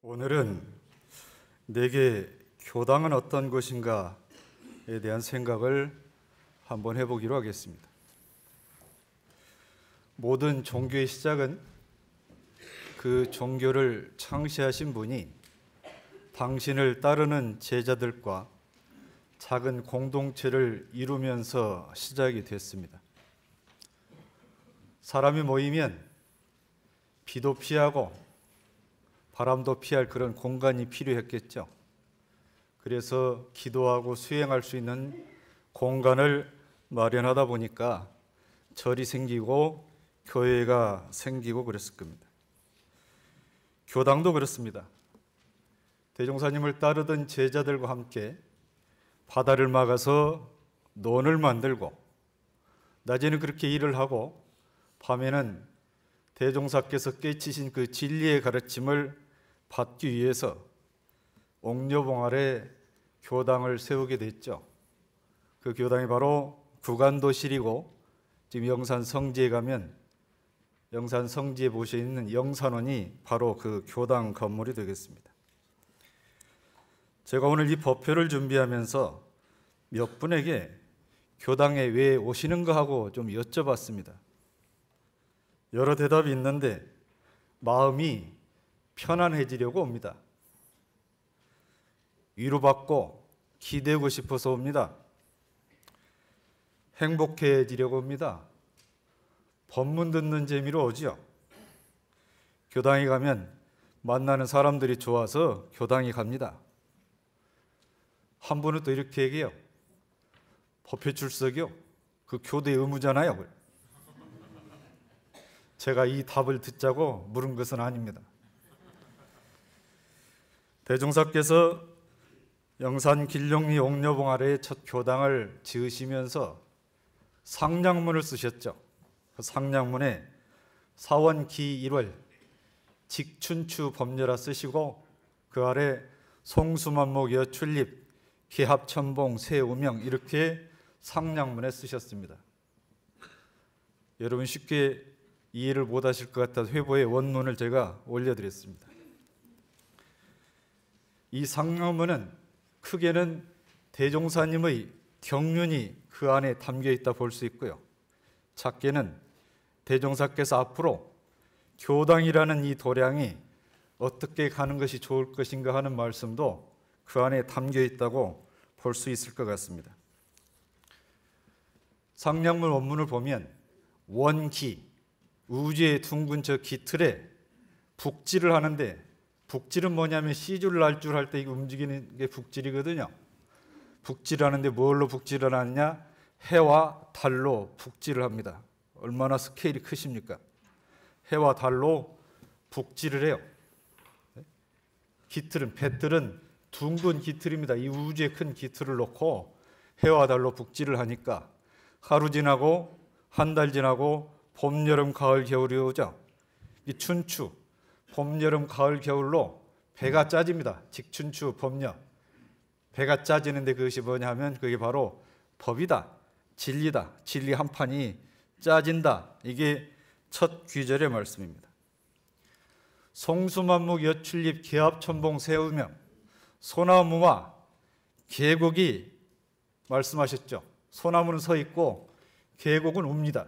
오늘은 내게 교당은 어떤 것인가에 대한 생각을 한번 해보기로 하겠습니다. 모든 종교의 시작은 그 종교를 창시하신 분이 당신을 따르는 제자들과 작은 공동체를 이루면서 시작이 됐습니다. 사람이 모이면 비도 피하고 바람도 피할 그런 공간이 필요했겠죠. 그래서 기도하고 수행할 수 있는 공간을 마련하다 보니까 절이 생기고 교회가 생기고 그랬을 겁니다. 교당도 그렇습니다. 대종사님을 따르던 제자들과 함께 바다를 막아서 논을 만들고 낮에는 그렇게 일을 하고 밤에는 대종사께서 깨치신 그 진리의 가르침을 받기 위해서 옥녀봉 아래 교당을 세우게 됐죠. 그 교당이 바로 구간도실이고 지금 영산 성지에 가면 영산 성지에 보시는 영산원이 바로 그 교당 건물이 되겠습니다. 제가 오늘 이 법회를 준비하면서 몇 분에게 교당에 왜 오시는가 하고 좀 여쭤봤습니다. 여러 대답이 있는데 마음이 편안해지려고 옵니다. 위로받고 기대고 싶어서 옵니다. 행복해지려고 옵니다. 법문 듣는 재미로 오지요. 교당에 가면 만나는 사람들이 좋아서 교당에 갑니다. 한 분은 또 이렇게 얘기해요. 법회 출석이요. 그 교대 의무잖아요. 제가 이 답을 듣자고 물은 것은 아닙니다. 대종사께서 영산 길룡리 옥녀봉 아래의첫 교당을 지으시면서 상냥문을 쓰셨죠. 그 상량문에 사원기 1월 직춘추 법률화 쓰시고 그 아래 송수만목 여출립 기합천봉 세우명 이렇게 상량문에 쓰셨습니다. 여러분 쉽게 이해를 못하실 것 같아 회보의 원문을 제가 올려드렸습니다. 이 상호문은 크게는 대종사님의 경륜이 그 안에 담겨 있다 볼 수 있고요. 작게는 대종사께서 앞으로 교당이라는 이 도량이 어떻게 가는 것이 좋을 것인가 하는 말씀도 그 안에 담겨 있다고 볼 수 있을 것 같습니다. 상량문 원문을 보면 원기 우주의 둥근 저 기틀에 북지를 하는데 북질은 뭐냐면 씨줄 날줄 할 때 움직이는 게 북질이거든요. 북질하는데 뭘로 북질을 하느냐? 해와 달로 북질을 합니다. 얼마나 스케일이 크십니까? 해와 달로 북질을 해요. 깃틀은 네? 배틀은 둥근 깃틀입니다. 이우주에큰 깃틀을 놓고 해와 달로 북질을 하니까 하루 지나고 한 달 지나고 봄, 여름, 가을, 겨울이 오죠. 이 춘추 봄, 여름, 가을, 겨울로 배가 짜집니다. 직춘추, 법녀. 배가 짜지는데 그것이 뭐냐 면 그게 바로 법이다. 진리다. 진리 한 판이 짜진다. 이게 첫 귀절의 말씀입니다. 송수만목 여출잎 개합천봉 세우며 소나무와 계곡이 말씀하셨죠. 소나무는 서 있고 계곡은 웁니다.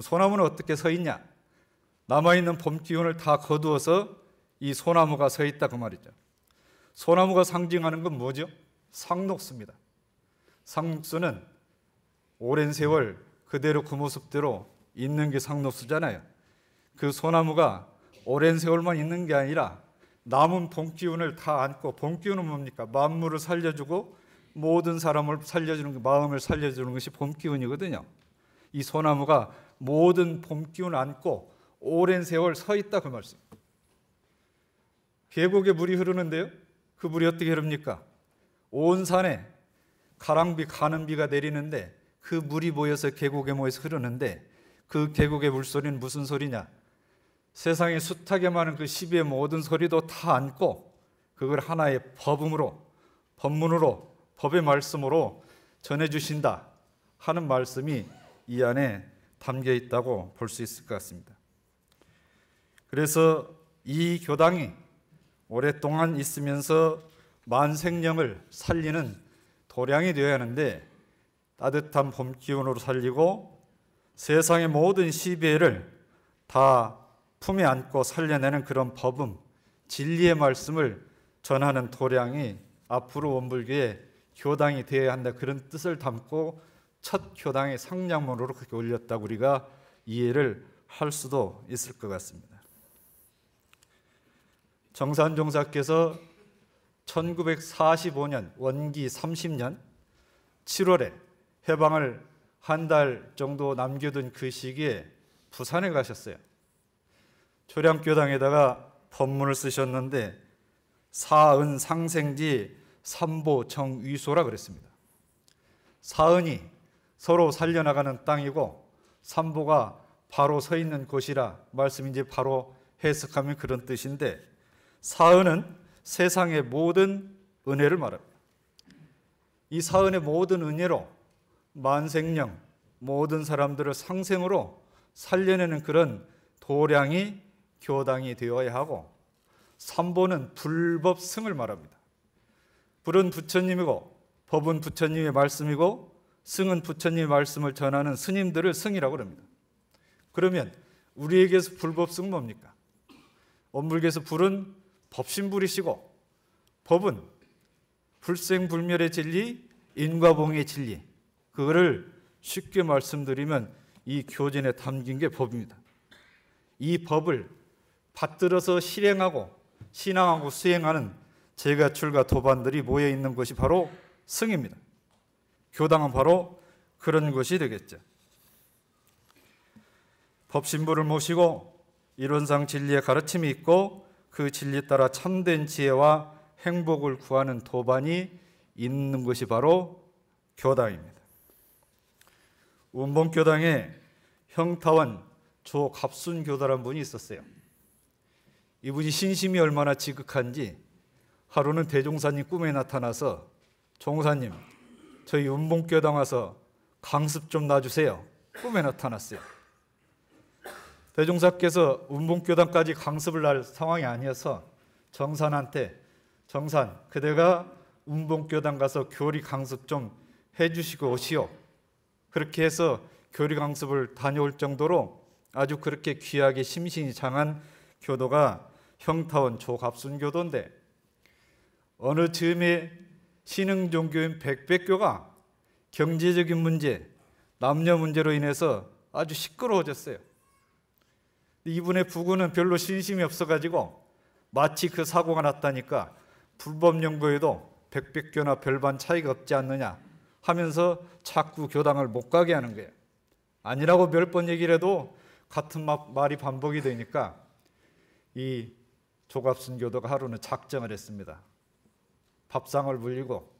소나무는 어떻게 서 있냐? 남아있는 봄 기운을 다 거두어서 이 소나무가 서 있다 그 말이죠. 소나무가 상징하는 건 뭐죠? 상록수입니다. 상록수는 오랜 세월 그대로 그 모습대로 있는 게 상록수잖아요. 그 소나무가 오랜 세월만 있는 게 아니라 남은 봄 기운을 다 안고 봄 기운은 뭡니까? 만물을 살려주고 모든 사람을 살려주는 마음을 살려주는 것이 봄 기운이거든요. 이 소나무가 모든 봄 기운을 안고 오랜 세월 서 있다 그 말씀. 계곡에 물이 흐르는데요. 그 물이 어떻게 흐릅니까? 온 산에 가랑비 가는 비가 내리는데 그 물이 모여서 계곡에 모여서 흐르는데 그 계곡의 물소리는 무슨 소리냐? 세상에 숱하게 많은 그 시비의 모든 소리도 다 안고 그걸 하나의 법음으로 법문으로 법의 말씀으로 전해 주신다 하는 말씀이 이 안에 담겨 있다고 볼 수 있을 것 같습니다. 그래서 이 교당이 오랫동안 있으면서 만생령을 살리는 도량이 되어야 하는데 따뜻한 봄 기운으로 살리고 세상의 모든 시비를 다 품에 안고 살려내는 그런 법음, 진리의 말씀을 전하는 도량이 앞으로 원불교의 교당이 되어야 한다 그런 뜻을 담고 첫 교당의 상량문으로 그렇게 올렸다고 우리가 이해를 할 수도 있을 것 같습니다. 정산 종사께서 1945년 원기 30년 7월에 해방을 한 달 정도 남겨둔 그 시기에 부산에 가셨어요. 초량교당에다가 법문을 쓰셨는데 사은 상생지 삼보 정위소라 그랬습니다. 사은이 서로 살려나가는 땅이고 삼보가 바로 서 있는 곳이라 말씀이 이 바로 해석하면 그런 뜻인데 사은은 세상의 모든 은혜를 말합니다. 이 사은의 모든 은혜로 만생령 모든 사람들을 상생으로 살려내는 그런 도량이 교당이 되어야 하고 삼보는 불법승을 말합니다. 불은 부처님이고 법은 부처님의 말씀이고 승은 부처님의 말씀을 전하는 스님들을 승이라고 합니다. 그러면 우리에게서 불법승 뭡니까? 엄불교에서 불은 법신부리시고 법은 불생불멸의 진리, 인과봉의 진리 그거를 쉽게 말씀드리면 이 교전에 담긴 게 법입니다. 이 법을 받들어서 실행하고 신앙하고 수행하는 제가출과 도반들이 모여 있는 것이 바로 성입니다. 교당은 바로 그런 것이 되겠죠. 법신부를 모시고 이론상 진리의 가르침이 있고 그 진리 따라 참된 지혜와 행복을 구하는 도반이 있는 것이 바로 교당입니다. 운봉교당에 형타원 조갑순 교다란 분이 있었어요. 이분이 신심이 얼마나 지극한지 하루는 대종사님 꿈에 나타나서 종사님 저희 운봉교당 와서 강습 좀 놔주세요. 꿈에 나타났어요. 대종사께서 운봉교단까지 강습을 할 상황이 아니어서 정산한테 정산 그대가 운봉교단 가서 교리 강습 좀 해주시고 오시오 그렇게 해서 교리 강습을 다녀올 정도로 아주 그렇게 귀하게 심신이 장한 교도가 형타원 조갑순 교도인데 어느 즈음에 신흥 종교인 백백교가 경제적인 문제, 남녀 문제로 인해서 아주 시끄러워졌어요. 이분의 부군은 별로 신심이 없어가지고 마치 그 사고가 났다니까 불법 연구에도 백백교나 별반 차이가 없지 않느냐 하면서 자꾸 교당을 못 가게 하는 거예요. 아니라고 몇 번 얘기를 해도 같은 말이 반복이 되니까 이 조갑순 교도가 하루는 작정을 했습니다. 밥상을 물리고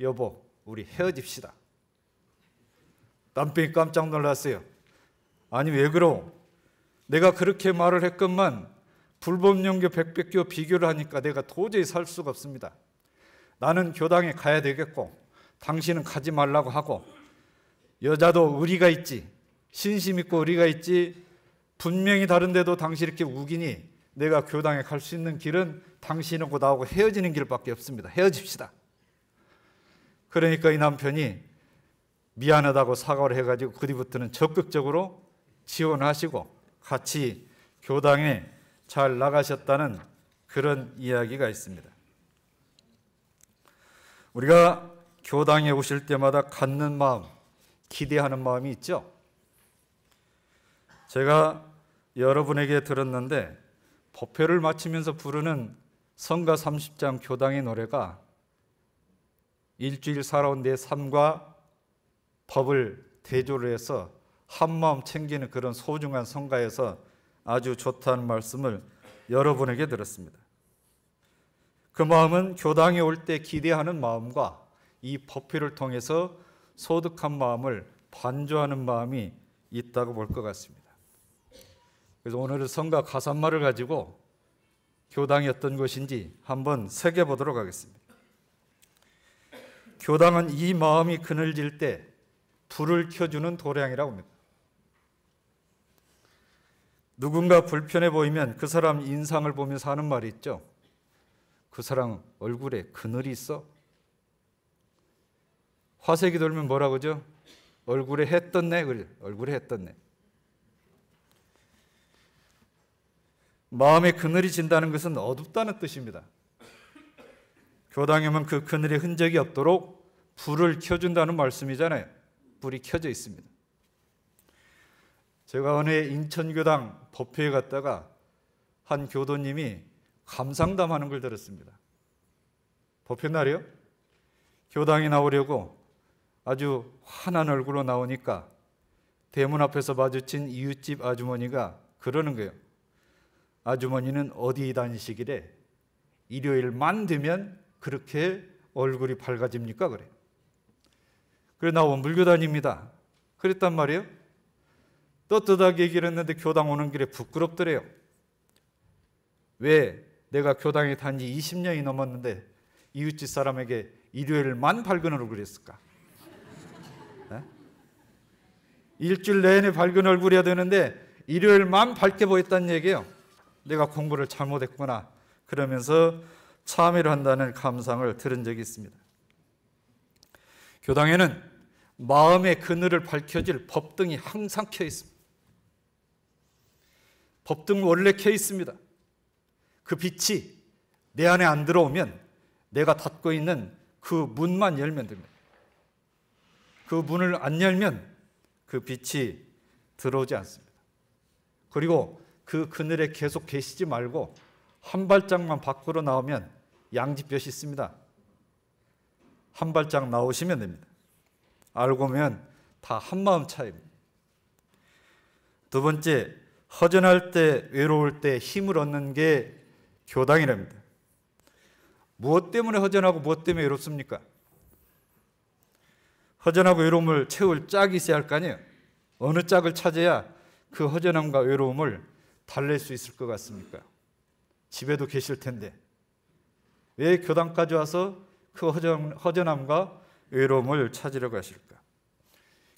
여보 우리 헤어집시다. 남편이 깜짝 놀랐어요. 아니 왜 그러고 내가 그렇게 말을 했건만 불법연교 백백교 비교를 하니까 내가 도저히 살 수가 없습니다. 나는 교당에 가야 되겠고 당신은 가지 말라고 하고 여자도 의리가 있지 신심 있고 의리가 있지 분명히 다른데도 당신 이렇게 우기니 내가 교당에 갈 수 있는 길은 당신하고 나하고 헤어지는 길밖에 없습니다. 헤어집시다. 그러니까 이 남편이 미안하다고 사과를 해가지고 그 뒤부터는 적극적으로 지원하시고 같이 교당에 잘 나가셨다는 그런 이야기가 있습니다. 우리가 교당에 오실 때마다 갖는 마음, 기대하는 마음이 있죠? 제가 여러분에게 들었는데 법회를 마치면서 부르는 성가 30장 교당의 노래가 일주일 살아온 내 삶과 법을 대조를 해서 한마음 챙기는 그런 소중한 성가에서 아주 좋다는 말씀을 여러분에게 들었습니다. 그 마음은 교당에 올 때 기대하는 마음과 이 법회를 통해서 소득한 마음을 반조하는 마음이 있다고 볼 것 같습니다. 그래서 오늘은 성가 가산말을 가지고 교당이 어떤 것인지 한번 새겨 보도록 하겠습니다. 교당은 이 마음이 그늘질 때 불을 켜주는 도량이라고 합니다. 누군가 불편해 보이면 그 사람 인상을 보면서 하는 말이 있죠. 그 사람 얼굴에 그늘이 있어? 화색이 돌면 뭐라 그죠? 얼굴에 해 떴네. 얼굴에 해 떴네. 마음의 그늘이 진다는 것은 어둡다는 뜻입니다. 교당에만 그 그늘의 흔적이 없도록 불을 켜준다는 말씀이잖아요. 불이 켜져 있습니다. 제가 어느 인천교당 법회에 갔다가 한 교도님이 감상담하는 걸 들었습니다. 법회 날이요? 교당에 나오려고 아주 환한 얼굴로 나오니까 대문 앞에서 마주친 이웃집 아주머니가 그러는 거예요. 아주머니는 어디 다니시길래 일요일만 되면 그렇게 얼굴이 밝아집니까? 그래. 그래, 나 원불교 단입니다 그랬단 말이에요. 떳떳하게 얘기를 했는데 교당 오는 길에 부끄럽더래요. 왜 내가 교당에 다지 20년이 넘었는데 이웃집 사람에게 일요일만 밝은 얼굴 했을까? 네? 일주일 내내 밝은 얼굴이야 되는데 일요일만 밝게 보였다는 얘기예요. 내가 공부를 잘못했구나. 그러면서 참여를 한다는 감상을 들은 적이 있습니다. 교당에는 마음의 그늘을 밝혀질 법등이 항상 켜 있습니다. 법등 원래 켜 있습니다. 그 빛이 내 안에 안 들어오면 내가 닫고 있는 그 문만 열면 됩니다. 그 문을 안 열면 그 빛이 들어오지 않습니다. 그리고 그 그늘에 계속 계시지 말고 한 발짝만 밖으로 나오면 양지볕이 있습니다. 한 발짝 나오시면 됩니다. 알고 보면 다 한마음 차이입니다. 두 번째, 허전할 때, 외로울 때 힘을 얻는 게 교당이랍니다. 무엇 때문에 허전하고 무엇 때문에 외롭습니까? 허전하고 외로움을 채울 짝이 있어야 할거 아니에요. 어느 짝을 찾아야 그 허전함과 외로움을 달랠 수 있을 것 같습니까? 집에도 계실 텐데 왜 교당까지 와서 그 허전, 허전함과 외로움을 찾으려고 하실까?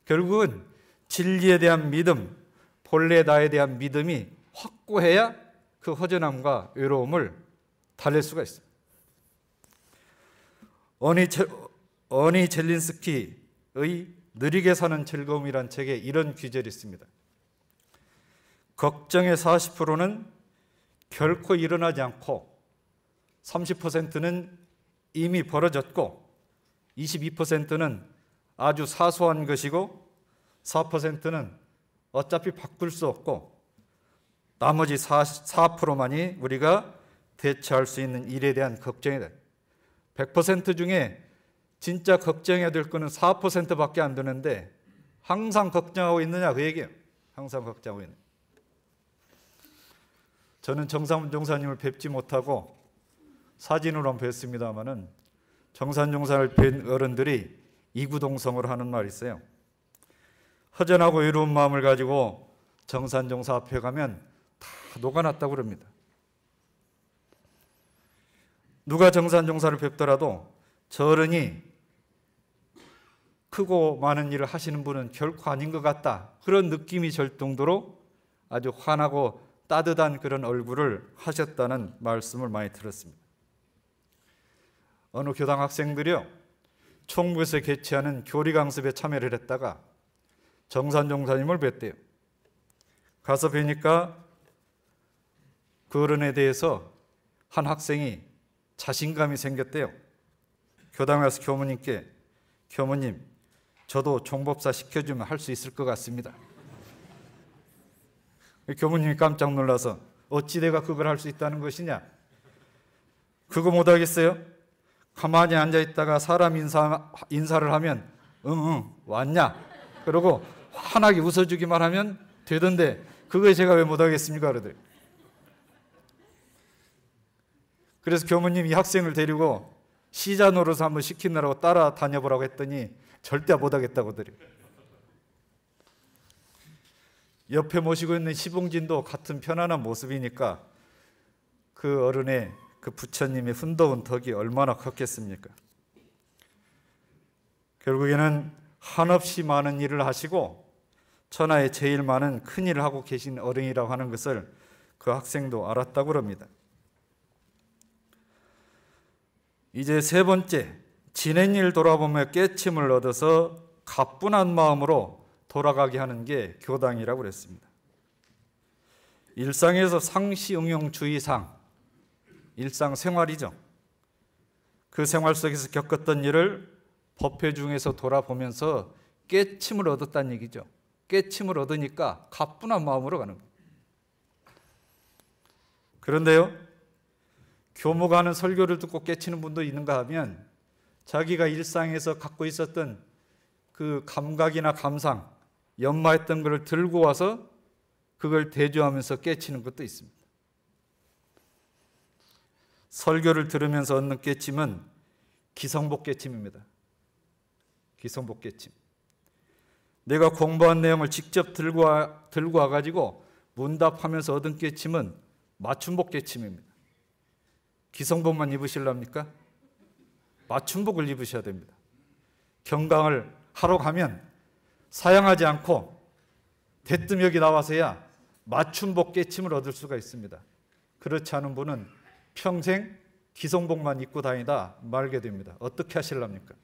결국은 진리에 대한 믿음, 본래 나에 대한 믿음이 확고해야 그 허전함과 외로움을 달랠 수가 있습니다. 어니, 어니 젤린스키의 느리게 사는 즐거움이란 책에 이런 귀절이 있습니다. 걱정의 40%는 결코 일어나지 않고 30%는 이미 벌어졌고 22%는 아주 사소한 것이고 4%는 어차피 바꿀 수 없고 나머지 4, 4%만이 우리가 대처할 수 있는 일에 대한 걱정이 돼. 100% 중에 진짜 걱정해야 될 거는 4%밖에 안 되는데 항상 걱정하고 있느냐 그 얘기예요. 항상 걱정하고 있는. 저는 정상훈 종사님을 뵙지 못하고 사진으로만 뵀습니다마는 정산 종사를 뵌 어른들이 이구동성으로 하는 말이 있어요. 허전하고 외로운 마음을 가지고 정산종사 앞에 가면 다 녹아났다고 그럽니다. 누가 정산종사를 뵙더라도 저른이 크고 많은 일을 하시는 분은 결코 아닌 것 같다. 그런 느낌이 절 정도로 아주 환하고 따뜻한 그런 얼굴을 하셨다는 말씀을 많이 들었습니다. 어느 교당 학생들이요. 총무에서 개최하는 교리 강습에 참여를 했다가 정산 종사님을 뵀대요. 가서 뵈니까 그 어른에 대해서 한 학생이 자신감이 생겼대요. 교당 에서 교무님께 교무님 저도 종법사 시켜주면 할 수 있을 것 같습니다. 교무님이 깜짝 놀라서 어찌 내가 그걸 할 수 있다는 것이냐? 그거 못하겠어요? 가만히 앉아 있다가 사람 인사, 인사를 하면 응응 왔냐? 그러고 환하게 웃어주기만 하면 되던데 그거 제가 왜 못하겠습니까? 아러더 그래서 교무님이 학생을 데리고 시자 노릇 한번 시키느라고 따라다녀보라고 했더니 절대 못하겠다고 그더 옆에 모시고 있는 시봉진도 같은 편안한 모습이니까 그 어른의 그 부처님의 훈더운 덕이 얼마나 컸겠습니까? 결국에는 한없이 많은 일을 하시고 천하에 제일 많은 큰일을 하고 계신 어른이라고 하는 것을 그 학생도 알았다고 합니다. 이제 세 번째, 지낸 일 돌아보며 깨침을 얻어서 가뿐한 마음으로 돌아가게 하는 게 교당이라고 그랬습니다. 일상에서 상시응용주의상, 일상생활이죠. 그 생활 속에서 겪었던 일을 법회 중에서 돌아보면서 깨침을 얻었다는 얘기죠. 깨침을 얻으니까 가뿐한 마음으로 가는 거예요. 그런데요, 교무가 하는 설교를 듣고 깨치는 분도 있는가 하면 자기가 일상에서 갖고 있었던 그 감각이나 감상, 연마했던 것을 들고 와서 그걸 대조하면서 깨치는 것도 있습니다. 설교를 들으면서 얻는 깨침은 기성복 깨침입니다. 기성복 깨침. 내가 공부한 내용을 직접 들고, 와, 들고 와가지고 문답하면서 얻은 깨침은 맞춤복 깨침입니다. 기성복만 입으실랍니까? 맞춤복을 입으셔야 됩니다. 경강을 하러 가면 사양하지 않고 대뜸 여기 나와서야 맞춤복 깨침을 얻을 수가 있습니다. 그렇지 않은 분은 평생 기성복만 입고 다니다 말게 됩니다. 어떻게 하실랍니까?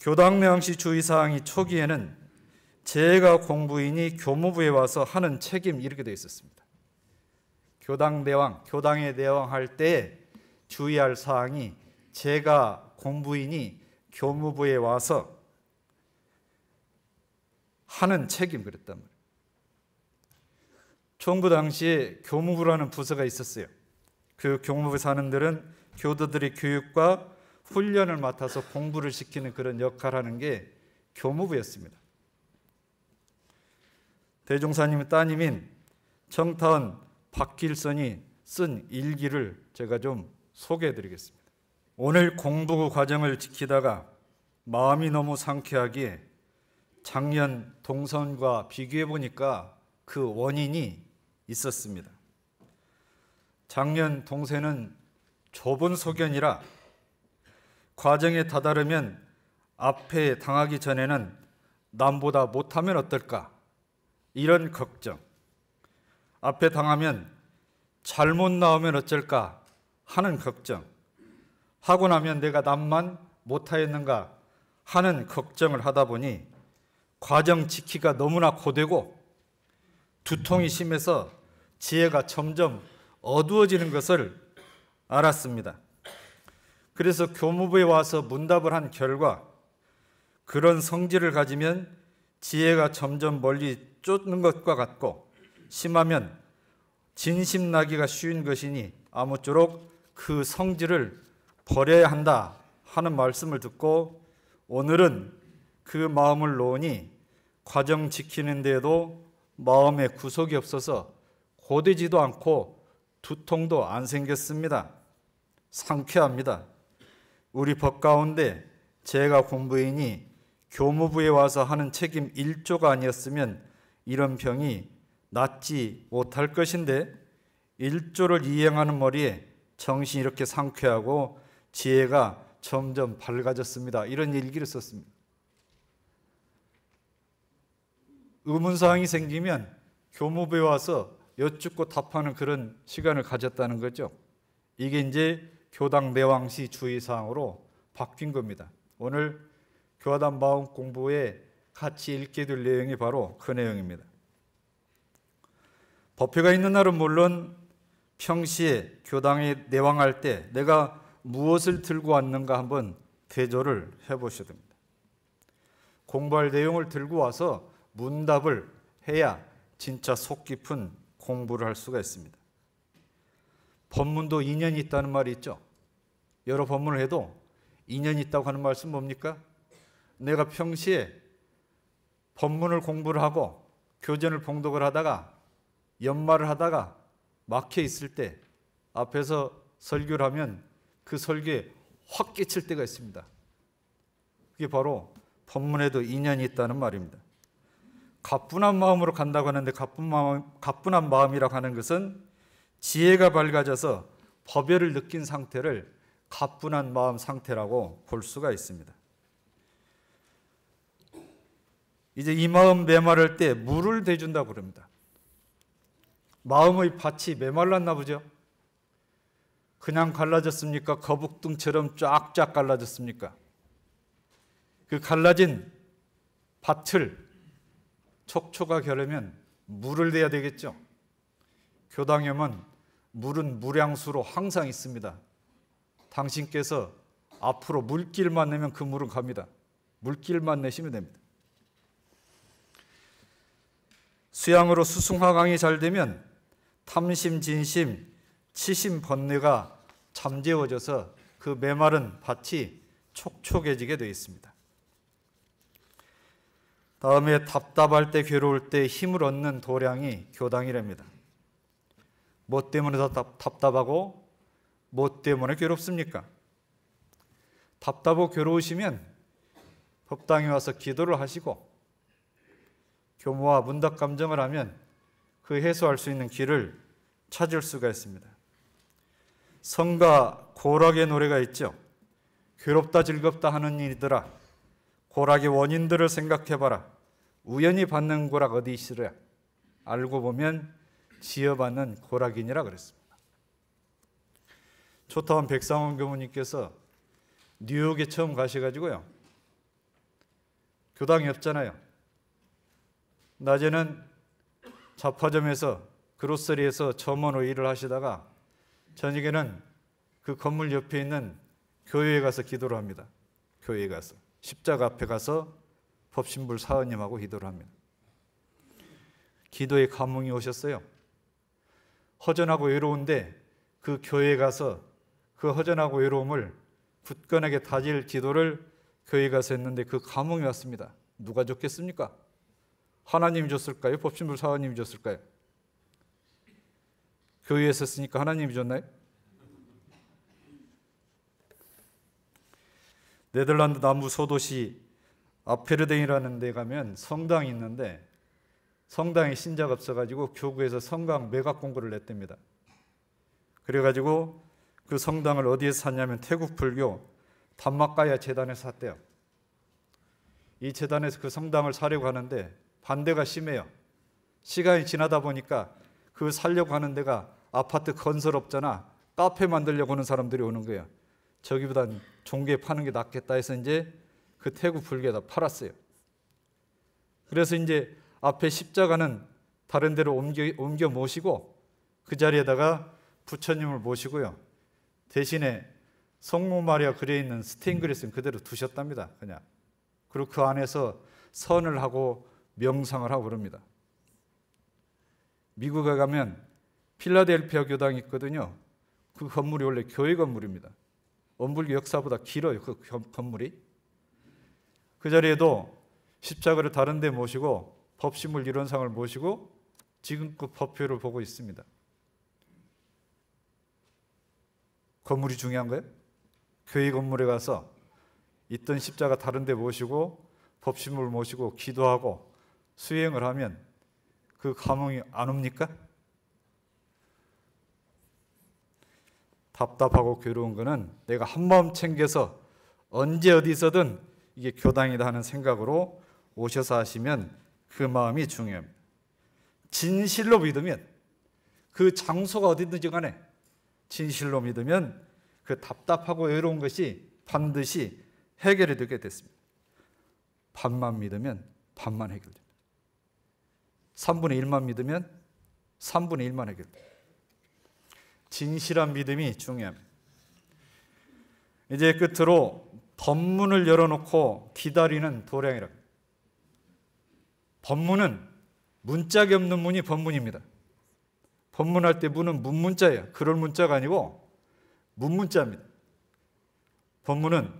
교당 명시 주의사항이 초기에는 제가 공부인이 교무부에 와서 하는 책임 이렇게 되어 있었습니다. 교당 대왕, 교당에 대왕할 때 주의할 사항이 제가 공부인이 교무부에 와서 하는 책임 그랬단 말이에요. 총부 당시에 교무부라는 부서가 있었어요. 그 교무부 사람들은 교도들의 교육과 훈련을 맡아서 공부를 시키는 그런 역할하는 게 교무부였습니다. 대종사님의 따님인 정타은 박길선이 쓴 일기를 제가 좀 소개해 드리겠습니다. 오늘 공부 과정을 지키다가 마음이 너무 상쾌하기에 작년 동선과 비교해 보니까 그 원인이 있었습니다. 작년 동세는 좁은 소견이라 과정에 다다르면 앞에 당하기 전에는 남보다 못하면 어떨까? 이런 걱정. 앞에 당하면 잘못 나오면 어쩔까? 하는 걱정. 하고 나면 내가 남만 못하였는가? 하는 걱정을 하다 보니 과정 지키가 너무나 고되고 두통이 심해서 지혜가 점점 어두워지는 것을 알았습니다. 그래서 교무부에 와서 문답을 한 결과 그런 성질을 가지면 지혜가 점점 멀리 쫓는 것과 같고 심하면 진심 나기가 쉬운 것이니 아무쪼록 그 성질을 버려야 한다 하는 말씀을 듣고 오늘은 그 마음을 놓으니 과정 지키는 데에도 마음의 구속이 없어서 고되지도 않고 두통도 안 생겼습니다. 상쾌합니다. 우리 법 가운데 제가 공부인이 교무부에 와서 하는 책임 1조가 아니었으면 이런 병이 낫지 못할 것인데 1조를 이행하는 머리에 정신이 이렇게 상쾌하고 지혜가 점점 밝아졌습니다. 이런 일기를 썼습니다. 의문사항이 생기면 교무부에 와서 여쭙고 답하는 그런 시간을 가졌다는 거죠. 이게 이제 교당 매왕시 주의사항으로 바뀐 겁니다. 오늘 교단 마음 공부에 같이 읽게 될 내용이 바로 그 내용입니다. 법회가 있는 날은 물론 평시에 교당에 내왕할 때 내가 무엇을 들고 왔는가 한번 대조를 해보셔야 됩니다. 공부할 내용을 들고 와서 문답을 해야 진짜 속 깊은 공부를 할 수가 있습니다. 법문도 인연이 있다는 말이 있죠. 여러 법문을 해도 인연이 있다고 하는 말씀 뭡니까? 내가 평시에 법문을 공부를 하고 교전을 봉독을 하다가 연말을 하다가 막혀 있을 때 앞에서 설교를 하면 그 설교에 확 끼칠 때가 있습니다. 그게 바로 법문에도 인연이 있다는 말입니다. 가뿐한 마음으로 간다고 하는데 가뿐 마음, 가뿐한 마음이라고 하는 것은 지혜가 밝아져서 법열을 느낀 상태를 가뿐한 마음 상태라고 볼 수가 있습니다. 이제 이 마음 메마를 때 물을 대준다 그럽니다. 마음의 밭이 메말랐나 보죠. 그냥 갈라졌습니까? 거북등처럼 쫙쫙 갈라졌습니까? 그 갈라진 밭을 촉초가 겨려면 물을 대야 되겠죠. 교당염은 물은 무량수로 항상 있습니다. 당신께서 앞으로 물길만 내면 그 물은 갑니다. 물길만 내시면 됩니다. 수양으로 수승화강이 잘 되면 탐심, 진심, 치심, 번뇌가 잠재워져서 그 메마른 밭이 촉촉해지게 되어 있습니다. 다음에 답답할 때 괴로울 때 힘을 얻는 도량이 교당이랍니다. 뭐 때문에 답답하고 뭐 때문에 괴롭습니까? 답답하고 괴로우시면 법당에 와서 기도를 하시고 교모와 문답 감정을 하면 그 해소할 수 있는 길을 찾을 수가 있습니다. 성가 고락의 노래가 있죠. 괴롭다 즐겁다 하는 일이더라. 고락의 원인들을 생각해봐라. 우연히 받는 고락 어디 있으랴. 알고 보면 지어받는 고락인이라 그랬습니다. 초타원 백상원 교무님께서 뉴욕에 처음 가셔가지고요. 교당이 없잖아요. 낮에는 잡화점에서 그로서리에서 점원으로 일을 하시다가 저녁에는 그 건물 옆에 있는 교회에 가서 기도를 합니다. 교회에 가서 십자가 앞에 가서 법신불 사원님하고 기도를 합니다. 기도의 감흥이 오셨어요. 허전하고 외로운데 그 교회에 가서 그 허전하고 외로움을 굳건하게 다질 기도를 교회 에 가서 했는데 그 감흥이 왔습니다. 누가 줬겠습니까? 하나님이 줬을까요? 법신부 사원님이 줬을까요? 교회에서 쓰니까 하나님이 줬나요? 네덜란드 남부 소도시 아페르댕이라는 데 가면 성당이 있는데 성당에 신자가 없어가지고 교구에서 성당 매각 공고를 냈답니다. 그래가지고 그 성당을 어디에 샀냐면 태국 불교 단마가야 재단에서 샀대요. 이 재단에서 그 성당을 사려고 하는데 반대가 심해요. 시간이 지나다 보니까 그 살려고 하는 데가 아파트 건설업자나 카페 만들려고 하는 사람들이 오는 거예요. 저기보단 종교에 파는 게 낫겠다 해서 이제 그 태국 불교에다 팔았어요. 그래서 이제 앞에 십자가는 다른 데로 옮겨, 옮겨 모시고 그 자리에다가 부처님을 모시고요. 대신에 성모 마리아 글에 있는 스테인그리스는 그대로 두셨답니다. 그냥. 그리고 그 안에서 선을 하고 명상을 하고 그럽니다. 미국에 가면 필라델피아 교당이 있거든요. 그 건물이 원래 교회 건물입니다. 원불교 역사보다 길어요. 그 건물이. 그 자리에도 십자가를 다른 데 모시고 법심을 이론상을 모시고 지금그 법표를 보고 있습니다. 건물이 중요한 거예요? 교회 건물에 가서 있던 십자가 다른 데 모시고 법심을 모시고 기도하고 수행을 하면 그 감흥이 안 옵니까? 답답하고 괴로운 거는 내가 한 마음 챙겨서 언제 어디서든 이게 교당이다 하는 생각으로 오셔서 하시면 그 마음이 중요합니다. 진실로 믿으면 그 장소가 어디든지 간에 진실로 믿으면 그 답답하고 외로운 것이 반드시 해결이 되게 됐습니다. 반만 믿으면 반만 해결됩니다. 3분의 1만 믿으면 3분의 1만 해결됩니다. 진실한 믿음이 중요합니다. 이제 끝으로 법문을 열어놓고 기다리는 도량이라 법문은 문짝이 없는 문이 법문입니다. 법문할 때 문은 문문자예요. 그럴 문자가 아니고 문문자입니다. 법문은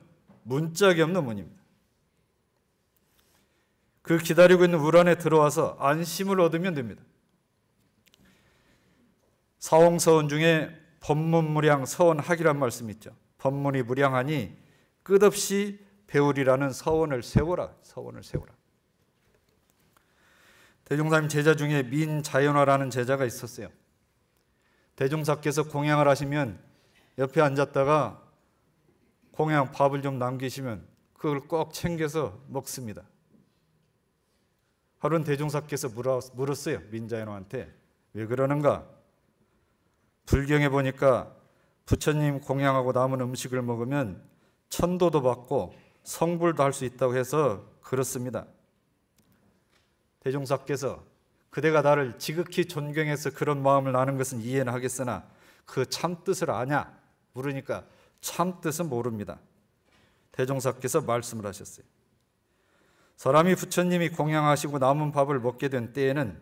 문짝이 없는 문입니다. 그 기다리고 있는 울 안에 들어와서 안심을 얻으면 됩니다. 사홍서원 중에 법문무량 서원학이란 말씀 있죠. 법문이 무량하니 끝없이 배우리라는 서원을 세워라. 서원을 세워라. 대종사님 제자 중에 민자연화라는 제자가 있었어요. 대종사께서 공양을 하시면 옆에 앉았다가 공양 밥을 좀 남기시면 그걸 꼭 챙겨서 먹습니다. 하루는 대종사께서 물었어요. 민자연호한테. 왜 그러는가? 불경에 보니까 부처님 공양하고 남은 음식을 먹으면 천도도 받고 성불도 할 수 있다고 해서 그렇습니다. 대종사께서 그대가 나를 지극히 존경해서 그런 마음을 나는 것은 이해는 하겠으나 그 참뜻을 아냐? 물으니까 참뜻은 모릅니다. 대종사께서 말씀을 하셨어요. 사람이 부처님이 공양하시고 남은 밥을 먹게 된 때에는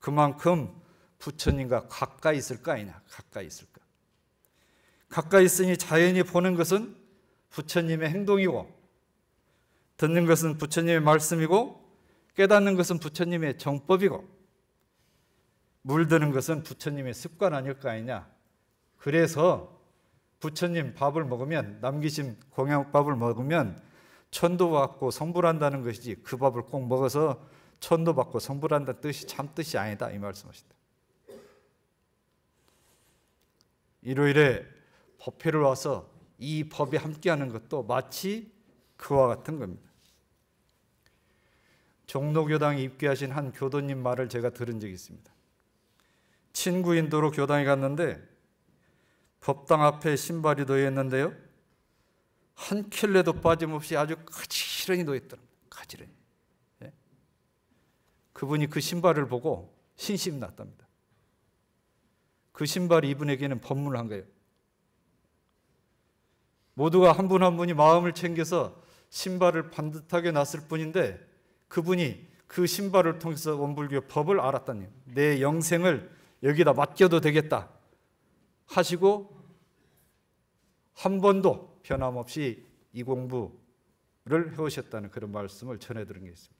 그만큼 부처님과 가까이 있을까 아니냐? 가까이 있을까? 가까이 있으니 자연히 보는 것은 부처님의 행동이고 듣는 것은 부처님의 말씀이고 깨닫는 것은 부처님의 정법이고 물드는 것은 부처님의 습관 아닐 까 아니냐. 그래서 부처님 밥을 먹으면 남기신 공양밥을 먹으면 천도 받고 성불한다는 것이지 그 밥을 꼭 먹어서 천도 받고 성불한다는 뜻이 참 뜻이 아니다 이 말씀하신다. 일요일에 법회를 와서 이 법이 함께하는 것도 마치 그와 같은 겁니다. 종로교당에 입교하신 한 교도님 말을 제가 들은 적이 있습니다. 친구인 도로 교당에 갔는데 법당 앞에 신발이 놓여 있는데요. 한 켤레도 빠짐없이 아주 가지런히 놓여 있더랍니다. 가지런히. 예? 그분이 그 신발을 보고 신심이 났답니다. 그 신발이 이분에게는 법문을 한 거예요. 모두가 한 분한 한 분이 마음을 챙겨서 신발을 반듯하게 놨을 뿐인데 그분이 그 신발을 통해서 원불교 법을 알았다니내 영생을 여기다 맡겨도 되겠다 하시고 한 번도 변함없이 이 공부를 해오셨다는 그런 말씀을 전해드린 게 있습니다.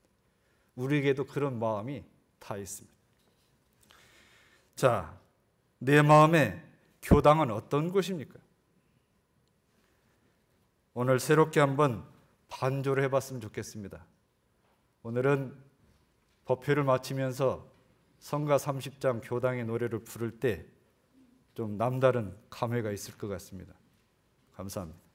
우리에게도 그런 마음이 다 있습니다. 자, 내 마음에 교당은 어떤 곳입니까? 오늘 새롭게 한번 반조를 해봤으면 좋겠습니다. 오늘은 법회를 마치면서 성가 30장 교당의 노래를 부를 때 좀 남다른 감회가 있을 것 같습니다. 감사합니다.